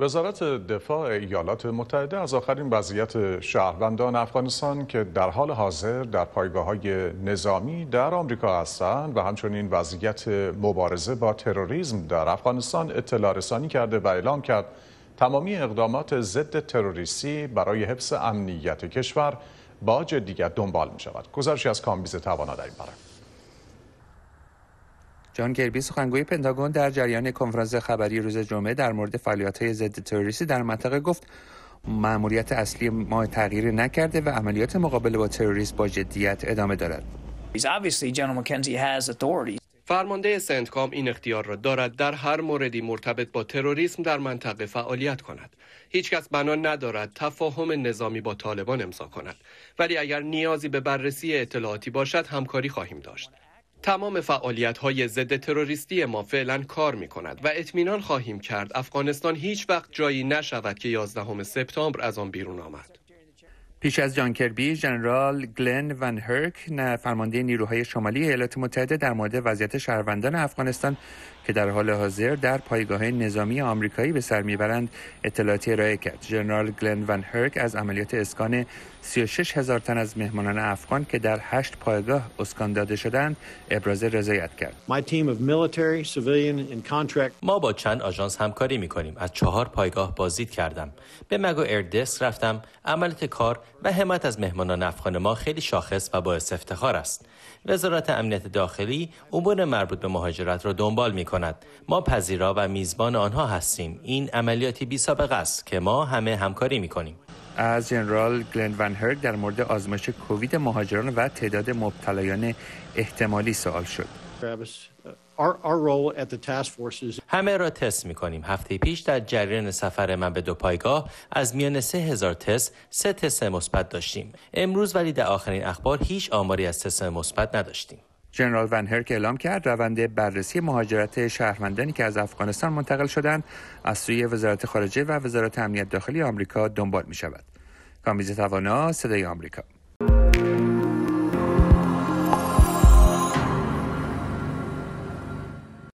وزارت دفاع ایالات متحده از آخرین وضعیت شهروندان افغانستان که در حال حاضر در پایگاه های نظامی در آمریکا هستند و همچنین وضعیت مبارزه با تروریسم در افغانستان اطلاع رسانی کرده و اعلام کرد تمامی اقدامات ضد تروریستی برای حفظ امنیت کشور با جدیت دنبال می شود گزارشی از کامبیز توانا در این باره جان کربی سخنگوی پنتاگون در جریان کنفرانس خبری روز جمعه در مورد های ضد تروریستی در منطقه گفت مأموریت اصلی ما تغییر نکرده و عملیات مقابله با تروریست با جدیت ادامه دارد. فرمانده سنتکام این اختیار را دارد در هر موردی مرتبط با تروریسم در منطقه فعالیت کند. هیچکس بنا ندارد تفاهم نظامی با طالبان امضا کند. ولی اگر نیازی به بررسی اطلاعاتی باشد همکاری خواهیم داشت. تمام فعالیت های ضد تروریستی ما فعلا کار می کند و اطمینان خواهیم کرد افغانستان هیچ وقت جایی نشود که 11 سپتامبر از آن بیرون آمد. پیش از جان کربی جنرال گلن ون هرک فرمانده نیروهای شمالی ایالات متحده در مورد وضعیت شهروندان افغانستان که در حال حاضر در پایگاه نظامی آمریکایی به سر میبرند اطلاعاتی ارائه کرد جنرال گلن ون هرک از عملیات اسکان 36 هزار تن از مهمانان افغان که در هشت پایگاه اسکان داده شدند ابراز رضایت کرد ما با چند آژانس همکاری کنیم از چهار پایگاه بازدید کردم به مگو اردس رفتم عملیات کار و حمایت از مهمانان افغان ما خیلی شاخص و باعث افتخار است وزارت امنیت داخلی امور مربوط به مهاجرت را دنبال می کند ما پذیرا و میزبان آنها هستیم این عملیاتی بی سابقه است که ما همه همکاری می کنیم از جنرال گلن ون هرگ در مورد آزمایش کووید مهاجران و تعداد مبتلایان احتمالی سوال شد uh, همه را تست می کنیم. هفته پیش در جریان سفر من به دو پایگاه از میان سه هزار تست سه تست مثبت داشتیم. امروز ولی در آخرین اخبار هیچ آماری از تست مثبت نداشتیم. جنرال ون هرک اعلام کرد روند بررسی مهاجرت شهروندانی که از افغانستان منتقل شدند از سوی وزارت خارجه و وزارت امنیت داخلی آمریکا دنبال می شود. کامیز توانا صدای آمریکا